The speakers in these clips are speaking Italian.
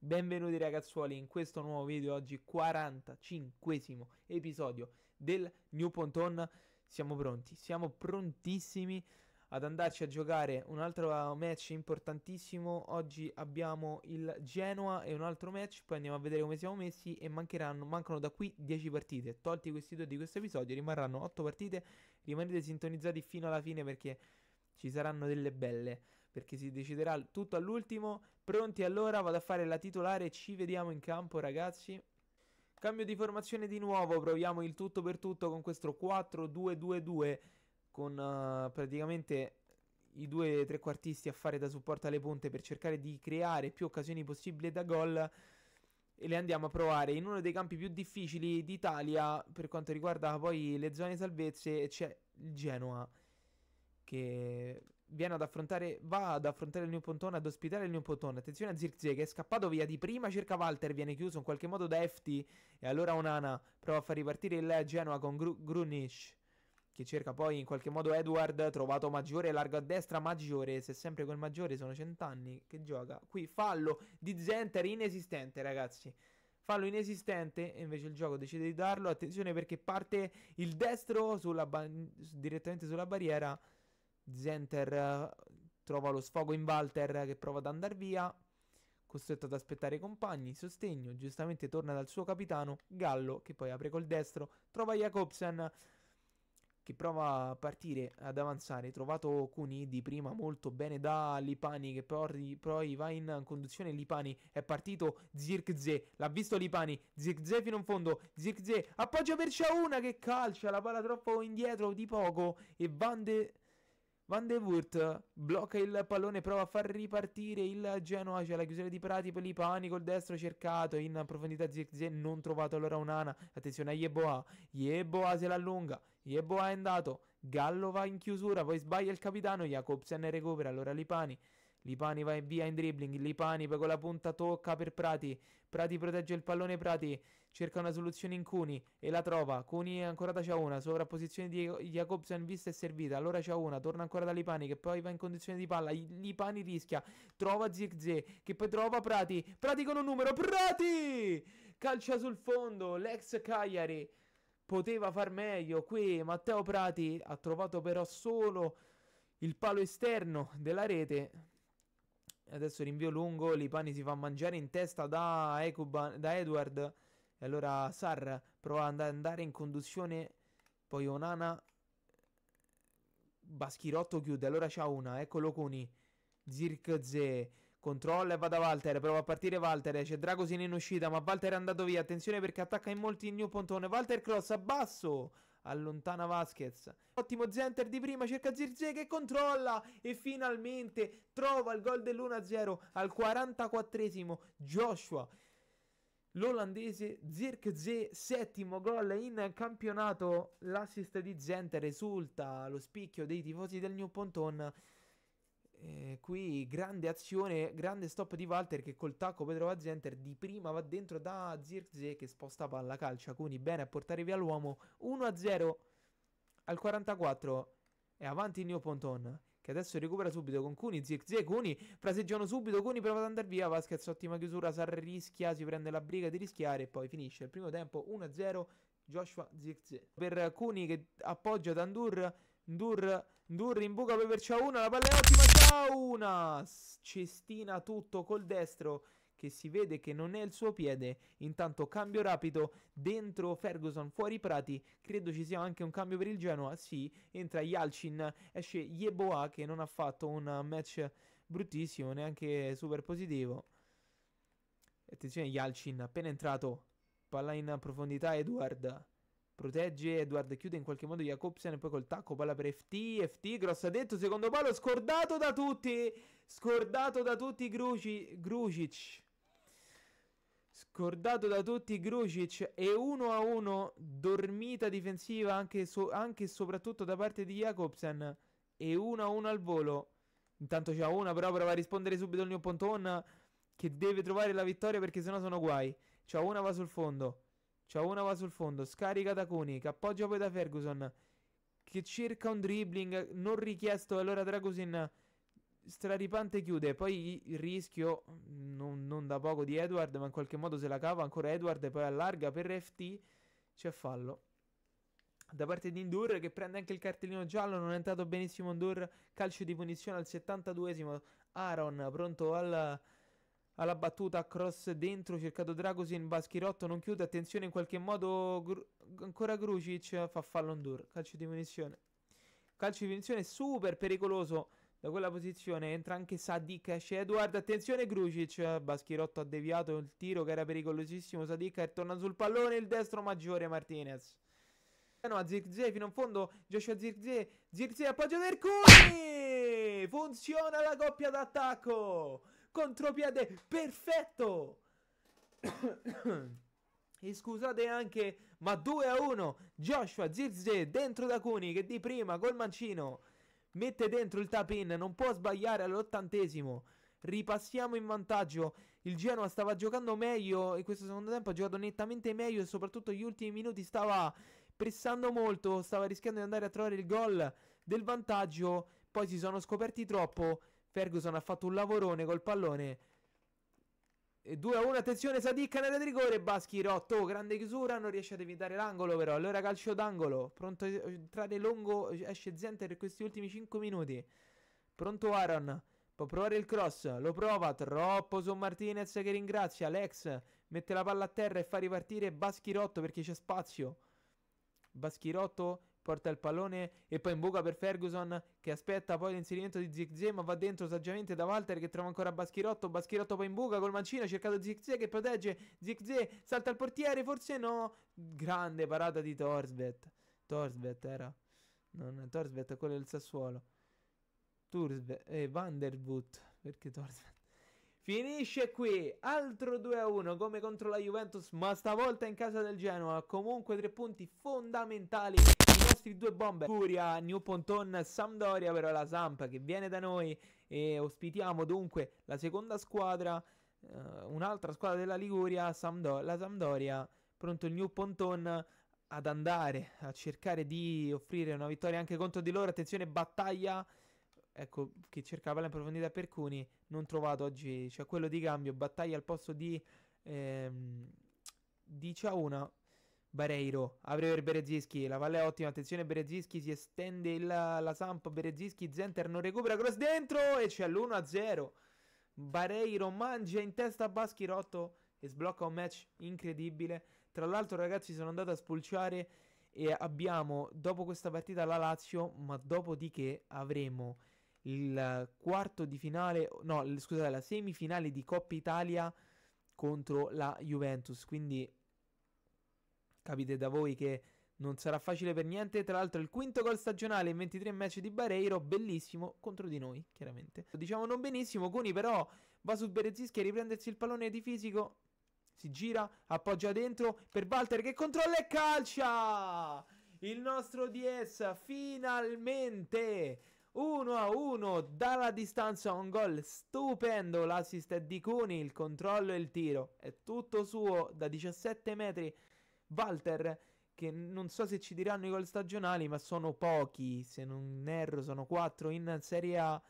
Benvenuti ragazzuoli in questo nuovo video, oggi 45 episodio del New Ponton Siamo pronti, siamo prontissimi ad andarci a giocare un altro match importantissimo Oggi abbiamo il Genoa e un altro match, poi andiamo a vedere come siamo messi E mancheranno, mancano da qui 10 partite Tolti questi due di questo episodio, rimarranno 8 partite Rimanete sintonizzati fino alla fine perché ci saranno delle belle perché si deciderà tutto all'ultimo. Pronti allora, vado a fare la titolare, ci vediamo in campo ragazzi. Cambio di formazione di nuovo, proviamo il tutto per tutto con questo 4-2-2-2 con uh, praticamente i due trequartisti a fare da supporto alle punte per cercare di creare più occasioni possibili da gol e le andiamo a provare in uno dei campi più difficili d'Italia per quanto riguarda poi le zone salvezze c'è il Genoa che viene ad affrontare, va ad affrontare il New Pontone, ad ospitare il New Pontone. Attenzione a Zirkzee che è scappato via di prima, cerca Walter, viene chiuso in qualche modo da Efti e allora Onana prova a far ripartire il Genoa con Gru- Grunish che cerca poi in qualche modo Edward, trovato maggiore, largo a destra, maggiore, se sempre quel maggiore sono cent'anni che gioca. Qui fallo di Zenter inesistente ragazzi. Fallo inesistente e invece il gioco decide di darlo. Attenzione perché parte il destro sulla ba- direttamente sulla barriera Zenter eh, trova lo sfogo in Walter che prova ad andare via, costretto ad aspettare i compagni, sostegno, giustamente torna dal suo capitano, Gallo che poi apre col destro, trova Jacobsen che prova a partire, ad avanzare, trovato Cuni di prima molto bene da Lipani che poi, poi va in conduzione Lipani, è partito Zirkze, l'ha visto Lipani, Zirkze fino in fondo, Zirkze appoggia per Ciauna che calcia la palla troppo indietro di poco e Van de... Van de Wurt blocca il pallone, prova a far ripartire il Genoa, c'è la chiusura di Prati, poi Lipani col destro cercato, in profondità Zirkzee non trovato allora Unana, attenzione a Yeboa, Yeboa se l'allunga, Yeboa è andato, Gallo va in chiusura, poi sbaglia il capitano, Jacobsen recupera, allora Lipani Lipani va via in dribbling, Lipani con la punta tocca per Prati, Prati protegge il pallone Prati, cerca una soluzione in Cuni e la trova, Cuni è ancora da Ciauna, sovrapposizione di Jacobson vista e servita, allora Ciauna, torna ancora da Lipani che poi va in condizione di palla, Lipani rischia, trova Zigze che poi trova Prati, Prati con un numero, Prati! Calcia sul fondo, l'ex Cagliari poteva far meglio qui Matteo Prati ha trovato però solo il palo esterno della rete Adesso rinvio lungo. Lipani si fa mangiare in testa da, Ekuban, da Edward. E allora Sar prova ad andare in conduzione. Poi Onana. Baschirotto chiude. Allora c'ha una. Eccolo Cuni. Zirkze. Controlla e va da Walter. Prova a partire Walter. C'è Dragosin in uscita. Ma Walter è andato via. Attenzione perché attacca in molti il New Pontone. Walter cross abbasso. basso allontana Vasquez. Ottimo Zenter di prima, cerca Zirze che controlla e finalmente trova il gol dell'1-0 al 44esimo Joshua. L'olandese Zirkze, settimo gol in campionato, l'assist di Zenter risulta lo spicchio dei tifosi del New Ponton. Eh, qui grande azione, grande stop di Walter che col tacco Pedro Zenter di prima va dentro da Zirkzee che sposta palla calcia Cuni bene a portare via l'uomo 1-0 al 44 e avanti il New Ponton che adesso recupera subito con Cuni, Zirkzee, Cuni fraseggiano subito, Cuni prova ad andare via Vasquez ottima chiusura, Sar rischia, si prende la briga di rischiare e poi finisce il primo tempo 1-0 Joshua Zirkzee per Cuni che appoggia Tandur Ndur Durri in buca per Verciauna, la palla è ottima, Ciauna! Cestina tutto col destro che si vede che non è il suo piede. Intanto cambio rapido dentro Ferguson, fuori Prati. Credo ci sia anche un cambio per il Genoa. Sì, entra Yalcin, esce Yeboah che non ha fatto un match bruttissimo, neanche super positivo. Attenzione Yalcin, appena entrato. Palla in profondità Edward protegge Edward, chiude in qualche modo Jacobsen e poi col tacco palla per FT, FT grossa detto, secondo palo, scordato da tutti, scordato da tutti Gruci, Grucic, scordato da tutti Grucic e 1 a 1, dormita difensiva anche, so, anche e soprattutto da parte di Jacobsen e 1 a 1 al volo, intanto c'è una però prova a rispondere subito il New Ponton che deve trovare la vittoria perché sennò sono guai, c'è una va sul fondo. C'ho una va sul fondo, scarica da Cuni, che appoggia poi da Ferguson, che cerca un dribbling non richiesto, allora Dragosin straripante chiude, poi il rischio non, non, da poco di Edward, ma in qualche modo se la cava ancora Edward e poi allarga per FT, c'è fallo. Da parte di Indur che prende anche il cartellino giallo, non è entrato benissimo Indur, calcio di punizione al 72esimo, Aaron pronto al alla battuta cross dentro cercato Dragosin Baschirotto non chiude attenzione in qualche modo gru ancora Grucic fa fallo on door calcio di munizione calcio di munizione super pericoloso da quella posizione entra anche Sadik esce Edward attenzione Grucic Baschirotto ha deviato il tiro che era pericolosissimo Sadik torna sul pallone il destro maggiore Martinez No, a Zirkzee fino in fondo Joshua Zirkzee Zirkzee appoggio Vercuni funziona la coppia d'attacco contropiede perfetto! E scusate anche, ma 2 a 1, Joshua Zirze dentro da Cuni che di prima col mancino mette dentro il tap in, non può sbagliare all'ottantesimo. Ripassiamo in vantaggio. Il Genoa stava giocando meglio in questo secondo tempo ha giocato nettamente meglio e soprattutto negli ultimi minuti stava pressando molto, stava rischiando di andare a trovare il gol del vantaggio, poi si sono scoperti troppo. Ferguson ha fatto un lavorone col pallone. 2 a 1, attenzione, Sadik in area di rigore, Baschirotto, grande chiusura, non riesce ad evitare l'angolo però, allora calcio d'angolo, pronto a eh, entrare lungo, esce Zenter per questi ultimi 5 minuti, pronto Aaron, può provare il cross, lo prova, troppo su Martinez che ringrazia, Lex mette la palla a terra e fa ripartire Baschirotto perché c'è spazio, Baschirotto porta il pallone e poi in buca per Ferguson che aspetta poi l'inserimento di Zigzag ma va dentro saggiamente da Walter che trova ancora Baschirotto, Baschirotto poi in buca col mancino ha cercato Zigzag che protegge, Zigzag salta il portiere, forse no, grande parata di Torsvet, Torsvet era, non è Torsvet, quello del Sassuolo. Tursvet, eh, Vanderbutt, perché Torsvet? Finisce qui, altro 2-1 come contro la Juventus, ma stavolta in casa del Genoa. Comunque tre punti fondamentali, i nostri due bombe. Furia, New Ponton, Sampdoria, però la Samp che viene da noi e ospitiamo dunque la seconda squadra, eh, un'altra squadra della Liguria, Sampdo la Sampdoria, pronto il New Ponton ad andare a cercare di offrire una vittoria anche contro di loro. Attenzione, battaglia ecco, che cercava la profondità per Cuni, non trovato oggi. C'è cioè, quello di cambio, battaglia al posto di, ehm, di Ciauna. Bareiro, avrebbe per Berezischi, la valle è ottima, attenzione Berezischi, si estende il, la Samp, Berezischi, Zenter non recupera, cross dentro e c'è l'1-0. Bareiro mangia in testa a Baschirotto e sblocca un match incredibile. Tra l'altro ragazzi sono andato a spulciare e abbiamo dopo questa partita la Lazio, ma dopodiché avremo il quarto di finale, no, scusate, la semifinale di Coppa Italia contro la Juventus. Quindi capite da voi che non sarà facile per niente. Tra l'altro, il quinto gol stagionale in 23 match di Barreiro, bellissimo contro di noi, chiaramente. Diciamo non benissimo. Cuni, però, va su Berezischi a riprendersi il pallone di fisico. Si gira, appoggia dentro per Walter che controlla e calcia. Il nostro DS finalmente 1 a 1 dalla distanza un gol stupendo l'assist di Cuni, il controllo e il tiro. È tutto suo da 17 metri. Walter che non so se ci diranno i gol stagionali, ma sono pochi, se non erro sono 4 in Serie A.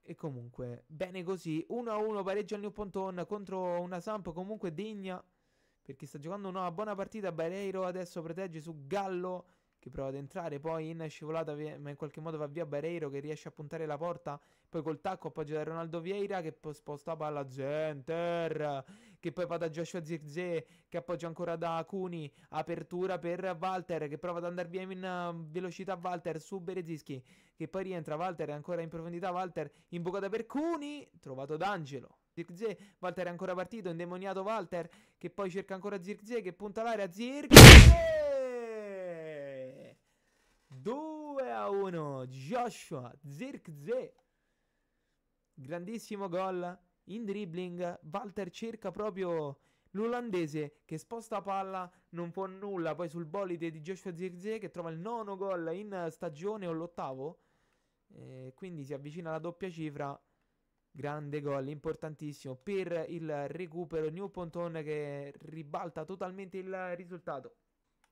E comunque, bene così, 1-1 a pareggio al New Ponton contro una Samp comunque degna, perché sta giocando una buona partita, Barreiro adesso protegge su Gallo, che prova ad entrare, poi in scivolata ma in qualche modo va via Barreiro che riesce a puntare la porta, poi col tacco appoggia da Ronaldo Vieira che sposta palla a Zenter, che poi va da Joshua Zirze che appoggia ancora da Cuni, apertura per Walter che prova ad andare via in uh, velocità Walter su Berezischi che poi rientra Walter è ancora in profondità Walter in bocata per Cuni, trovato d'Angelo. Zirkzee, Walter è ancora partito, indemoniato Walter che poi cerca ancora Zirkzee che punta l'area, Zirkzee! 2 a 1 Joshua Zirkze grandissimo gol in dribbling Walter cerca proprio l'olandese che sposta palla non può nulla poi sul bolide di Joshua Zirkze che trova il nono gol in stagione o l'ottavo eh, quindi si avvicina alla doppia cifra grande gol importantissimo per il recupero New Ponton che ribalta totalmente il risultato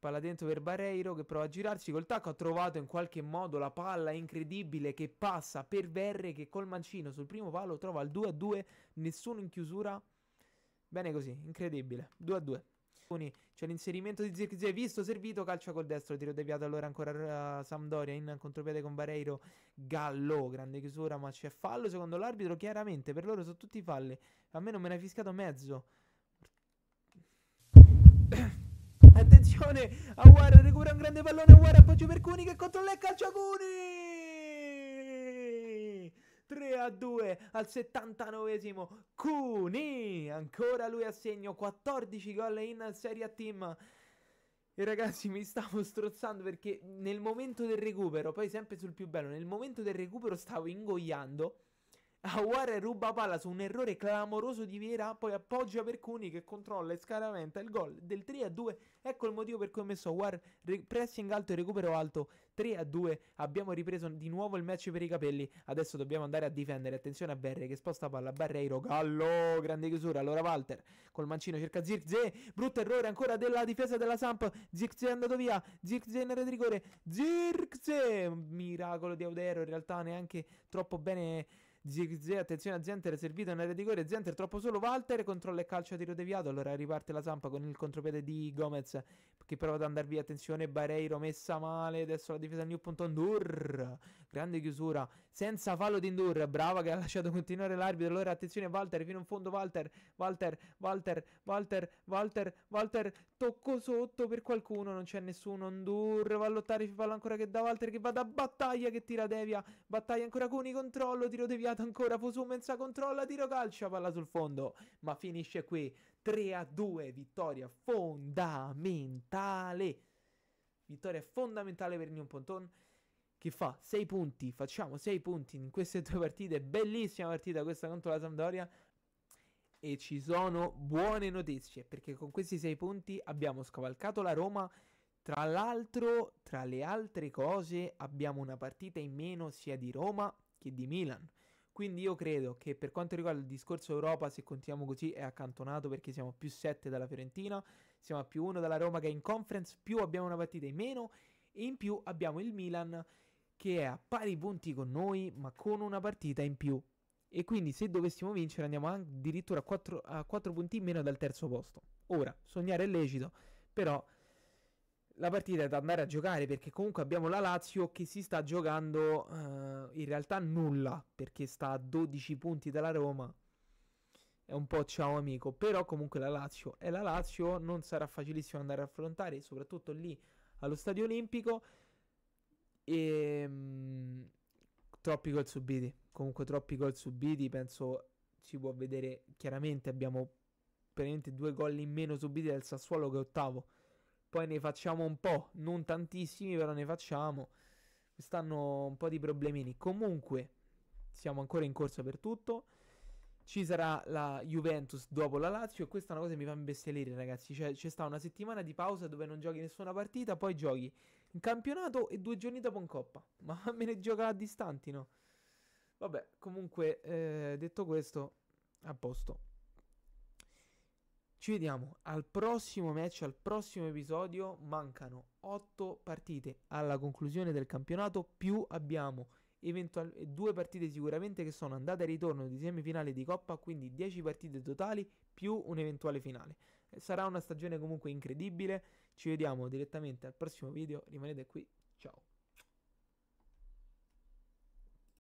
Palla dentro per Barreiro che prova a girarci col tacco. Ha trovato in qualche modo la palla incredibile che passa per Verre che col mancino sul primo palo trova il 2-2. a Nessuno in chiusura. Bene così, incredibile. 2-2. a C'è l'inserimento di Zirkzee, visto, servito, calcia col destro, tiro deviato allora ancora uh, Sampdoria in contropiede con Barreiro, Gallo, grande chiusura, ma c'è fallo secondo l'arbitro, chiaramente, per loro sono tutti falli, a me non me ne ha fiscato mezzo. Attenzione, Aguara recupera un grande pallone, Aguara appoggio per Cuni che controlla e calcia Cuni! 3 a 2 al 79esimo Cuni, ancora lui a segno, 14 gol in Serie A Team. E ragazzi mi stavo strozzando perché nel momento del recupero, poi sempre sul più bello, nel momento del recupero stavo ingoiando Awar ruba palla su un errore clamoroso di Vera, poi appoggia per Cuni che controlla e scaraventa il gol del 3-2. Ecco il motivo per cui ho messo Awar re- pressing alto e recupero alto 3-2. Abbiamo ripreso di nuovo il match per i capelli. Adesso dobbiamo andare a difendere. Attenzione a Berre che sposta palla. Barreiro, Gallo, grande chiusura. Allora Walter col mancino cerca Zirkzee. Brutto errore ancora della difesa della Samp. Zirkzee è andato via. Zirkzee nel rigore. Zirkzee, miracolo di Audero. In realtà neanche troppo bene Zirze, attenzione a Zenter, servito in area di rigore. Zenter troppo solo, Walter controlla il calcio a tiro deviato. Allora riparte la zampa con il contropiede di Gomez che prova ad andare via. Attenzione, Barreiro messa male. Adesso la difesa del Newport. Ndur, grande chiusura, senza fallo di Ndur. Brava che ha lasciato continuare l'arbitro. Allora, attenzione, Walter fino in fondo. Walter, Walter, Walter, Walter, Walter, Walter. Tocco sotto per qualcuno. Non c'è nessuno. Ndur va a lottare. Palla ancora che da Walter che va da battaglia che tira Devia. Battaglia ancora con i controllo. Tiro deviato ancora. Fusumenza controlla. Tiro calcia. Palla sul fondo. Ma finisce qui. 3 a 2. Vittoria fondamentale fondamentale. Vittoria fondamentale per Union Ponton che fa 6 punti, facciamo 6 punti in queste due partite, bellissima partita questa contro la Sampdoria e ci sono buone notizie perché con questi 6 punti abbiamo scavalcato la Roma, tra l'altro tra le altre cose abbiamo una partita in meno sia di Roma che di Milan. Quindi io credo che per quanto riguarda il discorso Europa, se continuiamo così, è accantonato perché siamo più 7 dalla Fiorentina, siamo a più 1 dalla Roma che è in conference, più abbiamo una partita in meno e in più abbiamo il Milan che è a pari punti con noi ma con una partita in più. E quindi se dovessimo vincere andiamo addirittura a 4, a 4 punti in meno dal terzo posto. Ora, sognare è lecito, però la partita è da andare a giocare perché comunque abbiamo la Lazio che si sta giocando eh, in realtà nulla perché sta a 12 punti dalla Roma è un po' ciao amico, però comunque la Lazio è la Lazio, non sarà facilissimo andare a affrontare, soprattutto lì allo Stadio Olimpico. E, ehm, mh, troppi gol subiti, comunque troppi gol subiti, penso si può vedere chiaramente, abbiamo praticamente due gol in meno subiti dal Sassuolo che ottavo. Poi ne facciamo un po', non tantissimi, però ne facciamo. Quest'anno un po' di problemini. Comunque siamo ancora in corsa per tutto ci sarà la Juventus dopo la Lazio e questa è una cosa che mi fa imbestialire ragazzi, cioè c'è sta una settimana di pausa dove non giochi nessuna partita, poi giochi in campionato e due giorni dopo in coppa, ma me ne gioca a distanti no? Vabbè, comunque eh, detto questo, a posto. Ci vediamo al prossimo match, al prossimo episodio, mancano 8 partite alla conclusione del campionato, più abbiamo eventual- due partite sicuramente che sono andata e ritorno di semifinale di Coppa, quindi 10 partite totali più un'eventuale finale. Eh, sarà una stagione comunque incredibile, ci vediamo direttamente al prossimo video, rimanete qui